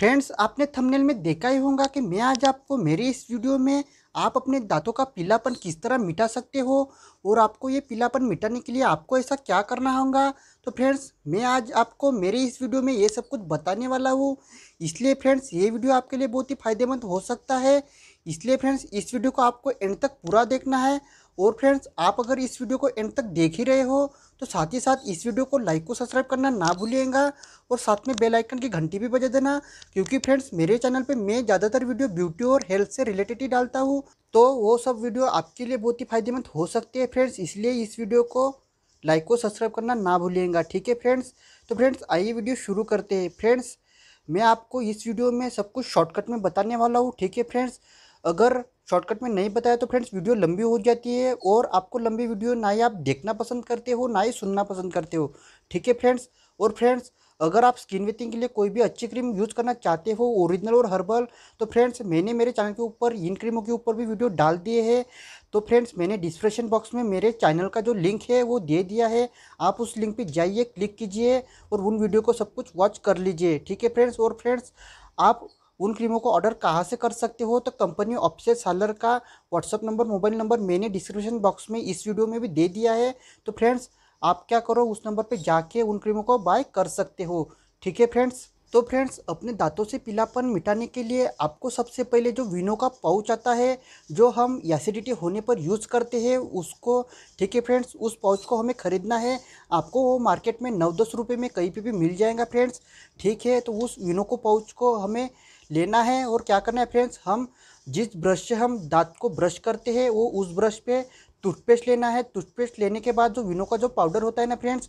friends आपने thumbnail में देखा ही होगा कि मैं आज आपको मेरे इस वीडियो में आप अपने दांतों का पीलापन किस तरह मिटा सकते हो और आपको ये पीलापन मिटाने के लिए आपको ऐसा क्या करना होगा तो फ्रेंड्स मैं आज आपको मेरे इस वीडियो में ये सब कुछ बताने वाला हूँ इसलिए फ्रेंड्स ये वीडियो आपके लिए बहुत ही फायदेमंद हो सकता है इसलिए फ्रेंड्स इस वीडियो को आपको एंड तक पूरा देखना है और फ्रेंड्स आप अगर इस वीडियो को एंड तक देख ही रहे हो तो साथ ही साथ इस वीडियो को लाइक को सब्सक्राइब करना ना भूलिएगा और साथ में बेल आइकन की घंटी भी बजा देना क्योंकि फ्रेंड्स मेरे चैनल पे मैं ज़्यादातर वीडियो ब्यूटी और हेल्थ से रिलेटेड ही डालता हूँ तो वो सब वीडियो आपके लिए बहुत ही फायदेमंद हो सकते हैं फ्रेंड्स इसलिए इस वीडियो को लाइक को सब्सक्राइब करना ना भूलिएगा ठीक है फ्रेंड्स तो फ्रेंड्स आइए वीडियो शुरू करते हैं फ्रेंड्स मैं आपको इस वीडियो में सब कुछ शॉर्टकट में बताने वाला हूँ ठीक है फ्रेंड्स अगर शॉर्टकट में नहीं बताया तो फ्रेंड्स वीडियो लंबी हो जाती है और आपको लंबी वीडियो ना ही आप देखना पसंद करते हो ना ही सुनना पसंद करते हो ठीक है फ्रेंड्स और फ्रेंड्स अगर आप स्किन वेथिंग के लिए कोई भी अच्छी क्रीम यूज़ करना चाहते हो ओरिजिनल और हर्बल तो फ्रेंड्स मैंने मेरे चैनल के ऊपर इन क्रीमों के ऊपर भी वीडियो डाल दिए हैं तो फ्रेंड्स मैंने डिस्क्रिप्शन बॉक्स में मेरे चैनल का जो लिंक है वो दे दिया है आप उस लिंक पे जाइए क्लिक कीजिए और उन वीडियो को सब कुछ वॉच कर लीजिए ठीक है फ्रेंड्स और फ्रेंड्स आप उन क्रीमों को ऑर्डर कहाँ से कर सकते हो तो कंपनी ऑफिशियल सालर का व्हाट्सअप नंबर मोबाइल नंबर मैंने डिस्क्रिप्शन बॉक्स में इस वीडियो में भी दे दिया है तो फ्रेंड्स आप क्या करो उस नंबर पर जाके उन क्रीमों को बाय कर सकते हो ठीक है फ्रेंड्स तो फ्रेंड्स अपने दांतों से पीलापन मिटाने के लिए आपको सबसे पहले जो विनो का पाउच आता है जो हम एसिडिटी होने पर यूज़ करते हैं उसको ठीक है फ्रेंड्स उस पाउच को हमें ख़रीदना है आपको वो मार्केट में नौ दस रुपये में कहीं पे भी मिल जाएगा फ्रेंड्स ठीक है तो उस विनो को पाउच को हमें लेना है और क्या करना है फ्रेंड्स हम जिस ब्रश से हम दांत को ब्रश करते हैं वो उस ब्रश पे टूथपेस्ट लेना है टूथपेस्ट लेने के बाद जो विनो का जो पाउडर होता है ना फ्रेंड्स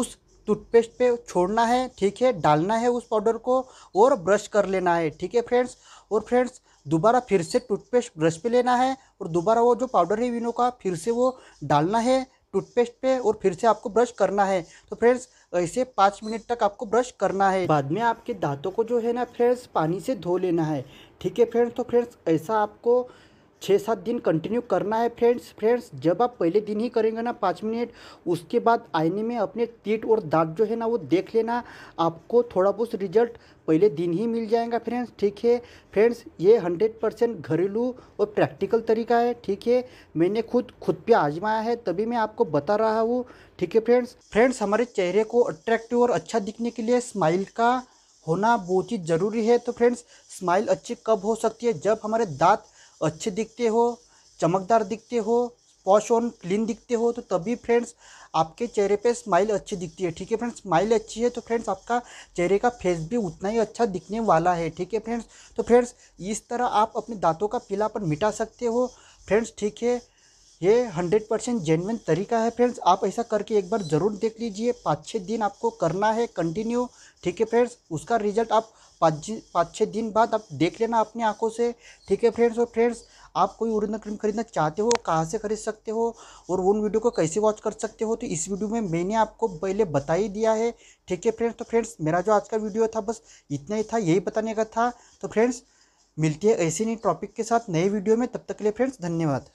उस टूथपेस्ट पे छोड़ना है ठीक है डालना है उस पाउडर को और ब्रश कर लेना है ठीक है फ्रेंड्स और फ्रेंड्स दोबारा फिर से टूथपेस्ट ब्रश पे लेना है और दोबारा वो जो पाउडर है विनो का फिर से वो डालना है टूथपेस्ट पे और फिर से आपको ब्रश करना है तो फ्रेंड्स ऐसे पाँच मिनट तक आपको ब्रश करना है बाद में आपके दांतों को जो है ना फ्रेंड्स पानी से धो लेना है ठीक है फ्रेंड्स तो फ्रेंड्स ऐसा आपको छः सात दिन कंटिन्यू करना है फ्रेंड्स फ्रेंड्स जब आप पहले दिन ही करेंगे ना पाँच मिनट उसके बाद आईने में अपने तीट और दांत जो है ना वो देख लेना आपको थोड़ा बहुत रिजल्ट पहले दिन ही मिल जाएगा फ्रेंड्स ठीक है फ्रेंड्स ये हंड्रेड परसेंट घरेलू और प्रैक्टिकल तरीका है ठीक है मैंने खुद खुद पे आजमाया है तभी मैं आपको बता रहा हूँ ठीक है फ्रेंड्स फ्रेंड्स हमारे चेहरे को अट्रैक्टिव और अच्छा दिखने के लिए स्माइल का होना बहुत ही ज़रूरी है तो फ्रेंड्स स्माइल अच्छी कब हो सकती है जब हमारे दांत अच्छे दिखते हो चमकदार दिखते हो पॉश ऑन क्लीन दिखते हो तो तभी फ्रेंड्स आपके चेहरे पे स्माइल अच्छी दिखती है ठीक है फ्रेंड्स स्माइल अच्छी है तो फ्रेंड्स आपका चेहरे का फेस भी उतना ही अच्छा दिखने वाला है ठीक है फ्रेंड्स तो फ्रेंड्स इस तरह आप अपने दांतों का पीलापन मिटा सकते हो फ्रेंड्स ठीक है ये हंड्रेड परसेंट जेनविन तरीका है फ्रेंड्स आप ऐसा करके एक बार ज़रूर देख लीजिए पाँच छः दिन आपको करना है कंटिन्यू ठीक है फ्रेंड्स उसका रिजल्ट आप पाँच पाँच छः दिन बाद आप देख लेना अपनी आंखों से ठीक है फ्रेंड्स और फ्रेंड्स आप कोई उड़न क्रीम खरीदना चाहते हो कहाँ से खरीद सकते हो और उन वीडियो को कैसे वॉच कर सकते हो तो इस वीडियो में मैंने आपको पहले बता ही दिया है ठीक है फ्रेंड्स तो फ्रेंड्स मेरा जो आज का वीडियो था बस इतना ही था यही बताने का था तो फ्रेंड्स मिलती है ऐसे नई टॉपिक के साथ नए वीडियो में तब तक के लिए फ्रेंड्स धन्यवाद